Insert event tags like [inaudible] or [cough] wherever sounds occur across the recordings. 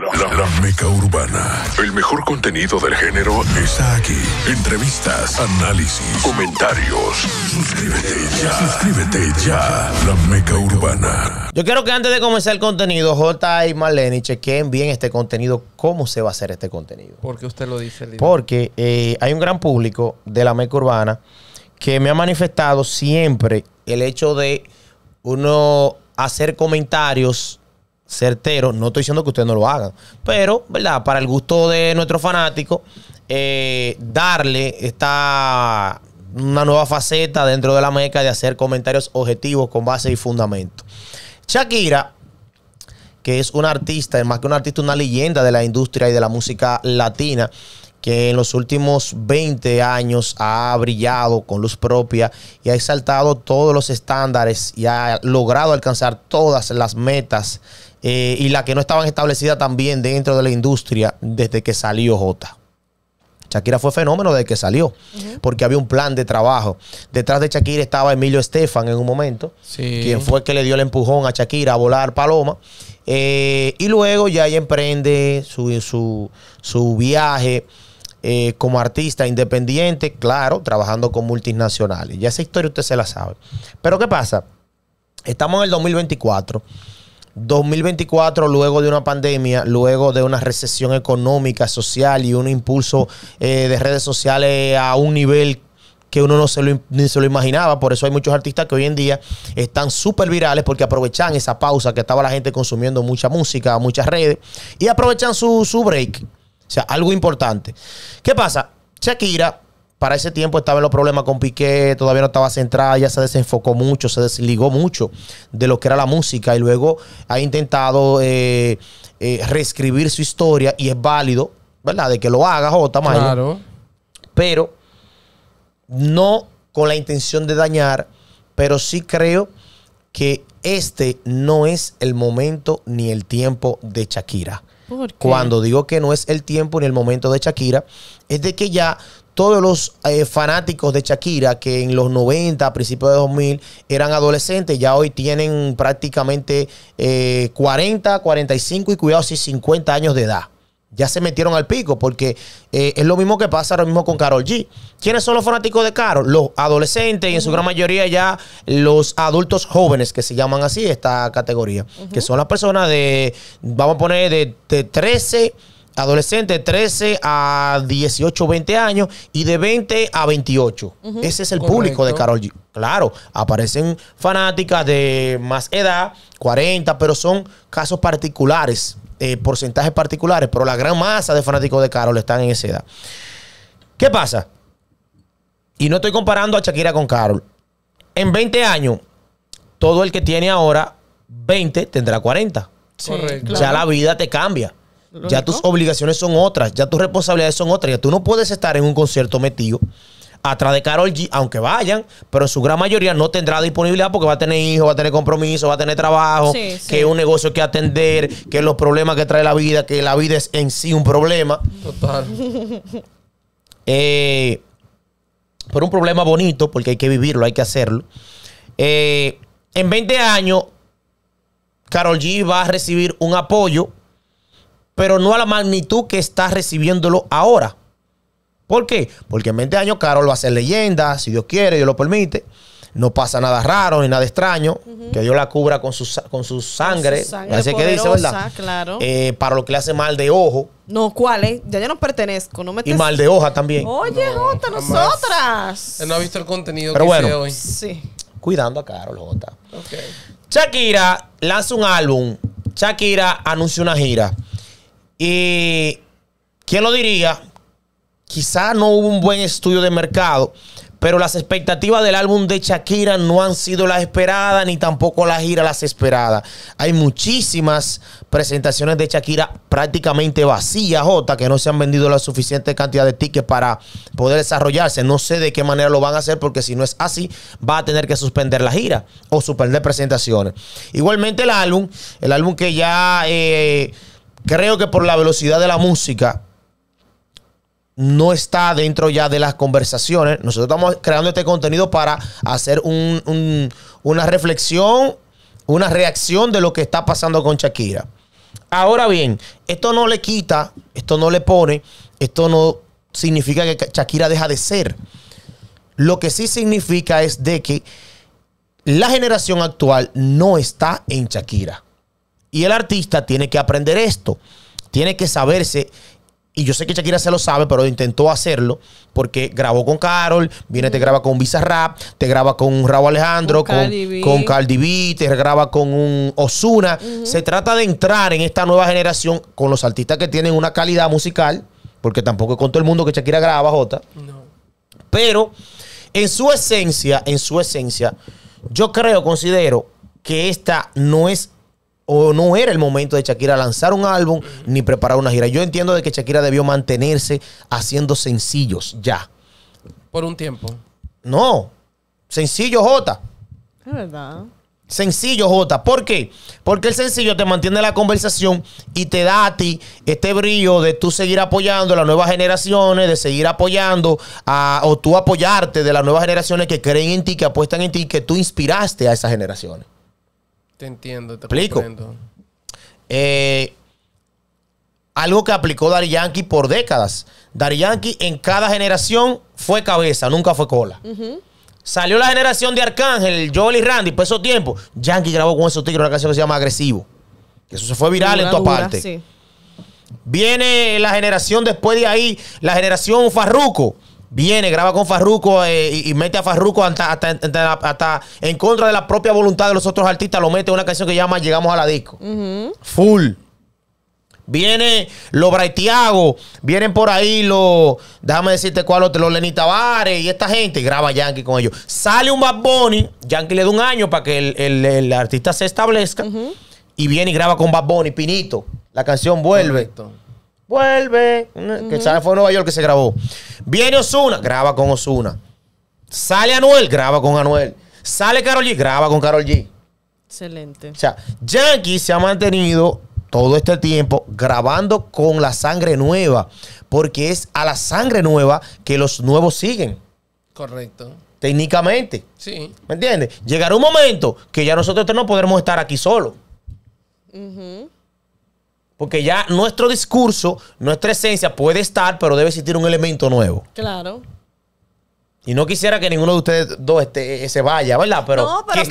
La, meca urbana. El mejor contenido del género está aquí. Entrevistas, análisis, comentarios. Suscríbete ya. Suscríbete ya. La meca urbana. Yo quiero que antes de comenzar el contenido, J y Marlene chequen bien este contenido. ¿Cómo se va a hacer este contenido? Porque usted lo dice, Porque eh, hay un gran público de la meca urbana que me ha manifestado siempre el hecho de uno hacer comentarios certero. No estoy diciendo que ustedes no lo hagan, pero, ¿verdad? Para el gusto de nuestro fanático, eh, darle esta una nueva faceta dentro de la meca de hacer comentarios objetivos con base y fundamento. Shakira, que es un artista, más que un artista, una leyenda de la industria y de la música latina, que en los últimos 20 años ha brillado con luz propia y ha exaltado todos los estándares y ha logrado alcanzar todas las metas eh, y la que no estaban establecidas también dentro de la industria desde que salió J. Shakira fue fenómeno desde que salió, porque había un plan de trabajo. Detrás de Shakira estaba Emilio Estefan en un momento, quien fue que le dio el empujón a Shakira a volar Paloma. Eh, y luego ya emprende su, viaje eh, como artista independiente, claro, trabajando con multinacionales. Ya esa historia usted se la sabe. Pero ¿qué pasa? Estamos en el 2024 2024, luego de una pandemia, luego de una recesión económica, social y un impulso eh, de redes sociales a un nivel que uno no se lo, ni se lo imaginaba. Por eso hay muchos artistas que hoy en día están súper virales porque aprovechan esa pausa que estaba la gente consumiendo mucha música, muchas redes, y aprovechan su, su break. O sea, algo importante. ¿Qué pasa? Shakira para ese tiempo estaba en los problemas con Piqué, todavía no estaba centrada, ya se desenfocó mucho, se desligó mucho de lo que era la música y luego ha intentado eh, eh, reescribir su historia y es válido, ¿verdad? De que lo haga J. Mayo. Claro. Pero no con la intención de dañar, pero sí creo que este no es el momento ni el tiempo de Shakira. Cuando digo que no es el tiempo ni el momento de Shakira, es de que ya todos los eh, fanáticos de Shakira que en los 90, a principios de 2000 eran adolescentes, ya hoy tienen prácticamente 40, eh, 45 y cuidado si 50 años de edad. Ya se metieron al pico porque eh, es lo mismo que pasa ahora mismo con Carol G. ¿Quiénes son los fanáticos de Carol? Los adolescentes y en su gran mayoría ya los adultos jóvenes, que se llaman así esta categoría, que son las personas de, vamos a poner, de, de 13 adolescentes 13 a 18, 20 años y de 20 a 28. Ese es el público de Carol Claro, aparecen fanáticas de más edad, 40, pero son casos particulares, eh, porcentajes particulares, pero la gran masa de fanáticos de Carol están en esa edad. ¿Qué pasa? Y no estoy comparando a Shakira con Carol. En 20 años, todo el que tiene ahora 20 tendrá 40. Correcto. O la vida te cambia. Ya tus obligaciones son otras, ya tus responsabilidades son otras. Ya tú no puedes estar en un concierto metido atrás de Carol G, aunque vayan, pero su gran mayoría no tendrá disponibilidad porque va a tener hijos, va a tener compromiso, va a tener trabajo, que es un negocio que atender, que los problemas que trae la vida, que la vida es en sí un problema. Total. [laughs] Eh, pero un problema bonito porque hay que vivirlo, hay que hacerlo. Eh, en 20 años, Carol G va a recibir un apoyo pero no a la magnitud que está recibiéndolo ahora. ¿Por qué? Porque en 20 años Carol va a ser leyenda, si Dios quiere, Dios lo permite. No pasa nada raro ni nada extraño. Que Dios la cubra con su, con sangre. Así que dice, ¿verdad? Claro. Eh, para lo que le hace mal de ojo. No, ¿cuál? es? Eh? Ya yo no pertenezco. No me y mal de hoja también. Oye, Jota, nosotras. Él no ha visto el contenido que hice hoy. Sí. Cuidando a Carol, Jota. Okay. Shakira lanza un álbum. Shakira anuncia una gira. Y quién lo diría, quizá no hubo un buen estudio de mercado, pero las expectativas del álbum de Shakira no han sido las esperadas ni tampoco la gira las esperadas. Hay muchísimas presentaciones de Shakira prácticamente vacías, J, que no se han vendido la suficiente cantidad de tickets para poder desarrollarse. No sé de qué manera lo van a hacer porque si no es así, va a tener que suspender la gira o suspender presentaciones. Igualmente el álbum, el álbum que ya... Eh, creo que por la velocidad de la música no está dentro ya de las conversaciones. Nosotros estamos creando este contenido para hacer una reflexión, una reacción de lo que está pasando con Shakira. Ahora bien, esto no le quita, esto no le pone, esto no significa que Shakira deja de ser. Lo que sí significa es de que la generación actual no está en Shakira. Y el artista tiene que aprender esto, tiene que saberse. Y yo sé que Shakira se lo sabe, pero intentó hacerlo porque grabó con Carol, viene, te graba con Visa Rap, te graba con Raúl Alejandro, con, Cardi con, te graba con un Osuna. Se trata de entrar en esta nueva generación con los artistas que tienen una calidad musical, porque tampoco es con todo el mundo que Shakira graba, Jota. No. Pero en su esencia, en su esencia, yo creo, considero que esta no es o no era el momento de Shakira lanzar un álbum ni preparar una gira. Yo entiendo de que Shakira debió mantenerse haciendo sencillos ya. Por un tiempo. No. Sencillo J. Es verdad. Sencillo, J. ¿Por qué? Porque el sencillo te mantiene la conversación y te da a ti este brillo de tú seguir apoyando a las nuevas generaciones, de seguir apoyando a, o tú apoyarte de las nuevas generaciones que creen en ti, que apuestan en ti, que tú inspiraste a esas generaciones. Te entiendo, te Explico. Eh, algo que aplicó Dari Yankee por décadas. Dari Yankee en cada generación fue cabeza, nunca fue cola. Salió la generación de Arcángel, Joel Randy, por pues esos tiempos. Yankee grabó con esos tigres una canción que se llama Agresivo. eso se fue viral en tu partes. Viene la generación después de ahí, la generación Farruco viene, graba con Farruco eh, y, mete a Farruco hasta, en contra de la propia voluntad de los otros artistas, lo mete en una canción que llama Llegamos a la disco. Full. Viene los Braithiago, vienen por ahí los, déjame decirte cuál otro, los Lenita Tavares y esta gente, y graba Yankee con ellos. Sale un Bad Bunny, Yankee le da un año para que el, artista se establezca, y viene y graba con Bad Bunny, Pinito, la canción vuelve. Vuelve. Que fue Nueva York que se grabó. Viene Osuna, graba con Osuna. Sale Anuel, graba con Anuel. Sale Carol G, graba con Carol G. Excelente. O sea, Yankee se ha mantenido todo este tiempo grabando con la sangre nueva, porque es a la sangre nueva que los nuevos siguen. Correcto. Técnicamente. Sí. ¿Me entiendes? Llegará un momento que ya nosotros no podremos estar aquí solos. Porque ya nuestro discurso, nuestra esencia puede estar, pero debe existir un elemento nuevo. Claro. Y no quisiera que ninguno de ustedes dos esté, eh, se vaya, ¿verdad? Pero, no, pero,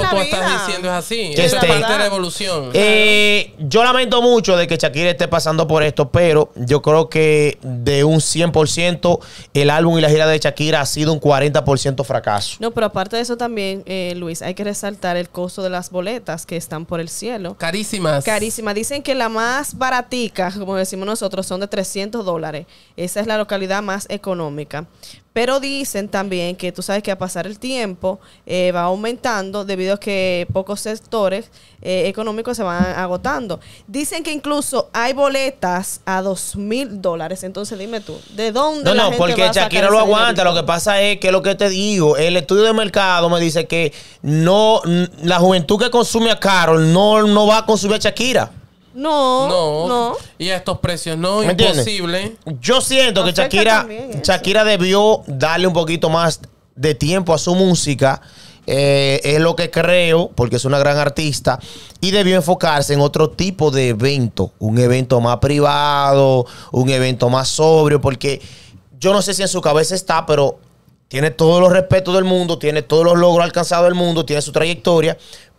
tú estás diciendo es así. Que es la parte de la evolución. Eh, yo lamento mucho de que Shakira esté pasando por esto, pero yo creo que de un 100%, el álbum y la gira de Shakira ha sido un 40% fracaso. No, pero aparte de eso también, eh, Luis, hay que resaltar el costo de las boletas que están por el cielo. Carísimas. Carísimas. Dicen que la más baratica, como decimos nosotros, son de 300 dólares. Esa es la localidad más económica. Pero dicen también que tú sabes que a pasar el tiempo eh, va aumentando debido a que pocos sectores eh, económicos se van agotando. Dicen que incluso hay boletas a dos mil dólares. Entonces dime tú, ¿de dónde? No, no, porque Shakira lo aguanta. Lo que pasa es que lo que te digo, el estudio de mercado me dice que no, la juventud que consume a Carol no, no va a consumir a Shakira. No, no, Y a estos precios no, imposible. Yo siento que Shakira, Shakira debió darle un poquito más de tiempo a su música. Eh, es lo que creo, porque es una gran artista, y debió enfocarse en otro tipo de evento, un evento más privado, un evento más sobrio, porque yo no sé si en su cabeza está, pero tiene todos los respetos del mundo, tiene todos los logros alcanzados del mundo, tiene su trayectoria,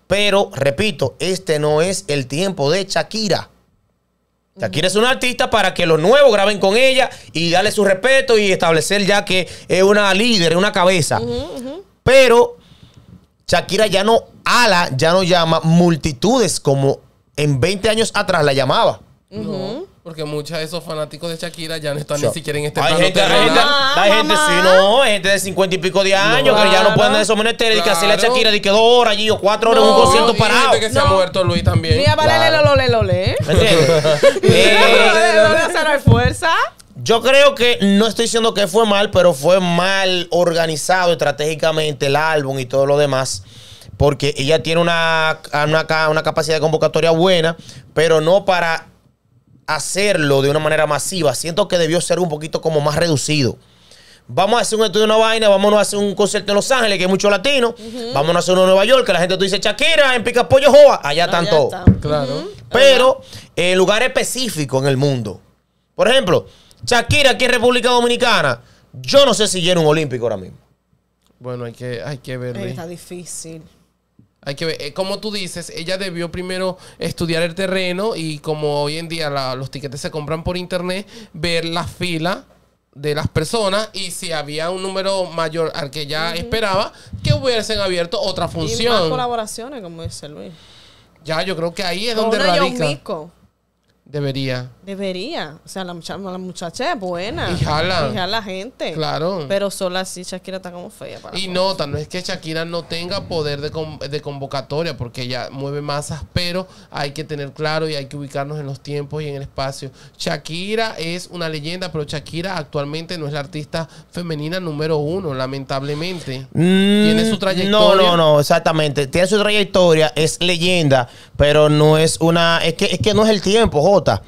pero, repito, este no es el tiempo de Shakira. Shakira es una artista para que los nuevos graben con ella y darle su respeto y establecer ya que es una líder, una cabeza. Pero Shakira ya no ala, ya no llama multitudes como en 20 años atrás la llamaba. Porque muchos de esos fanáticos de Shakira ya no están ni siquiera en este hay Hay gente, sí, no, hay gente de cincuenta y pico de años que ya no pueden de esos menesteres y que hacerle Shakira y que dos horas allí o cuatro horas un concierto parado. Hay gente que se ha muerto Luis también. Mira, vale, fuerza. Yo creo que no estoy diciendo que fue mal, pero fue mal organizado estratégicamente el álbum y todo lo demás. Porque ella tiene una, una, una capacidad de convocatoria buena, pero no para hacerlo de una manera masiva. Siento que debió ser un poquito como más reducido. Vamos a hacer un estudio de una vaina, Vamos a hacer un concierto en Los Ángeles, que hay mucho latino. Vamos Vámonos a hacer uno en Nueva York, que la gente tú dice Shakira, en Pica Pollo Joa. Allá tanto. Claro. Pero en lugares específicos en el mundo. Por ejemplo, Shakira aquí en República Dominicana. Yo no sé si llega un olímpico ahora mismo. Bueno, hay que, hay que verlo. Está difícil. Hay que ver, eh, como tú dices, ella debió primero estudiar el terreno y como hoy en día los tiquetes se compran por internet, ver la fila de las personas y si había un número mayor al que ella esperaba, que hubiesen abierto otra función. Y más colaboraciones, como dice Luis. Ya, yo creo que ahí es donde radica. Debería. Debería. O sea, la, la muchacha es buena. Y jala. Y gente. Claro. Pero solo así Shakira está como fea. y nota, no es que Shakira no tenga poder de, convocatoria, porque ella mueve masas, pero hay que tener claro y hay que ubicarnos en los tiempos y en el espacio. Shakira es una leyenda, pero Shakira actualmente no es la artista femenina número uno, lamentablemente. Mm, Tiene su trayectoria. No, no, no, exactamente. Tiene su trayectoria, es leyenda, pero no es una. Es que, es que no es el tiempo, Jota.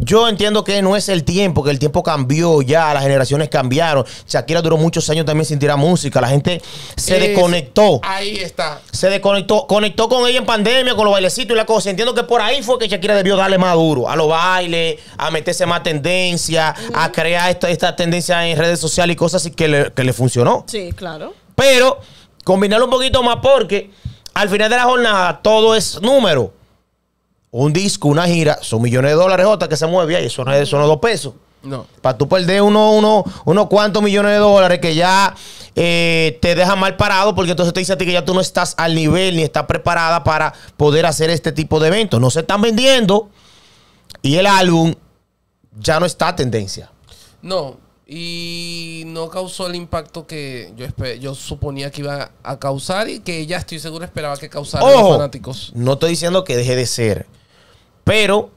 Yo entiendo que no es el tiempo, que el tiempo cambió ya, las generaciones cambiaron. Shakira duró muchos años también sin tirar música, la gente se desconectó. Ahí está. Se desconectó, conectó con ella en pandemia, con los bailecitos y la cosa. Entiendo que por ahí fue que Shakira debió darle más duro a los bailes, a meterse más tendencia, a crear esta, esta, tendencia en redes sociales y cosas así que que le funcionó. Sí, claro. Pero combinarlo un poquito más porque al final de la jornada todo es número un disco, una gira, son millones de dólares, Jota, que se mueve ahí. Eso no es, eso dos pesos. No. Para tú perder unos uno, uno cuantos millones de dólares que ya eh, te deja mal parado, porque entonces te dice a ti que ya tú no estás al nivel ni estás preparada para poder hacer este tipo de eventos. No se están vendiendo y el álbum ya no está a tendencia. No, y no causó el impacto que yo, yo suponía que iba a causar y que ya estoy seguro esperaba que causara los fanáticos. No estoy diciendo que deje de ser. Pero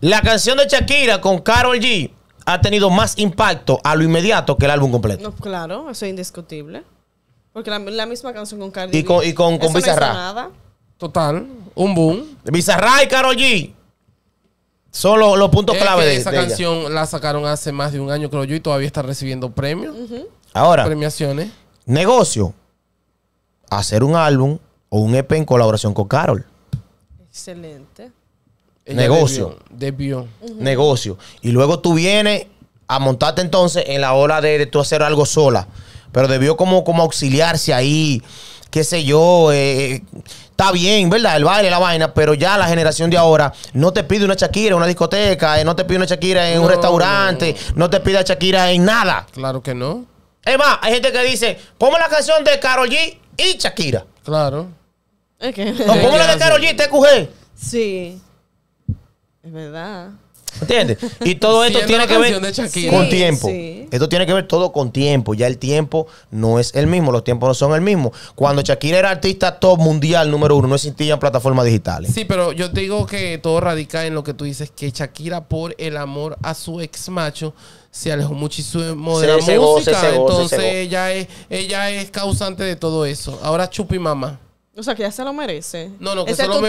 la canción de Shakira con Carol G ha tenido más impacto a lo inmediato que el álbum completo. claro, eso es indiscutible. Porque la, misma canción con Cardi Y con, y con, con Bizarra. Total, un boom. Bizarra y Carol G. Son los, puntos clave de esa canción. La sacaron hace más de un año, creo yo, y todavía está recibiendo premios. Ahora, premiaciones. Negocio: hacer un álbum o un EP en colaboración con Carol. Excelente negocio. Debió. Negocio. Y luego tú vienes a montarte entonces en la ola de, tú hacer algo sola. Pero debió como, como auxiliarse ahí, qué sé yo. Eh, eh, está bien, ¿verdad? El baile, la vaina, pero ya la generación de ahora no te pide una Shakira en una discoteca, eh, no te pide una Shakira en un restaurante, no. te pide Shakira en nada. Claro que no. Es más, hay gente que dice, pongo la canción de Carol G y Shakira. Claro. Okay. [laughs] la de Carol G y TQG. Sí verdad. ¿Entiendes? Y [laughs] todo esto tiene que ver con tiempo. Esto tiene que ver todo con tiempo. Ya el tiempo no es el mismo, los tiempos no son el mismo. Cuando Shakira era artista top mundial número uno, no existían plataformas digitales. Sí, pero yo te digo que todo radica en lo que tú dices, que Shakira por el amor a su ex macho se alejó muchísimo de la música. entonces ella es, ella es causante de todo eso. Ahora chupi mamá. O sea, que ella se lo merece. No, no, que, se lo, se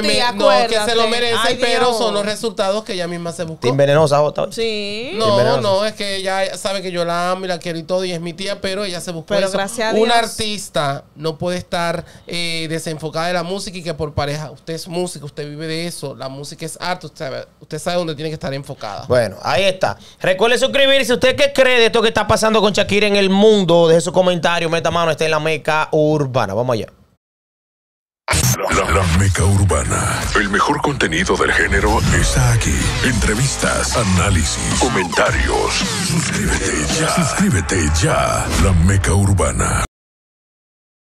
lo merece, pero son los resultados que ella misma se buscó. envenenosa, Sí. No, no, es que ella sabe que yo la amo y la quiero y todo, y es mi tía, pero ella se buscó pero Gracias Un artista no puede estar eh, desenfocada de la música y que por pareja, usted es música, usted vive de eso, la música es arte, usted sabe, usted sabe dónde tiene que estar enfocada. Bueno, ahí está. Recuerde suscribirse. ¿Usted qué cree de esto que está pasando con Shakira en el mundo? Deje su comentario, meta mano, está en la meca urbana. Vamos allá. La, meca urbana. El mejor contenido del género está aquí. Entrevistas, análisis, comentarios. Suscríbete ya. Suscríbete ya. La meca urbana.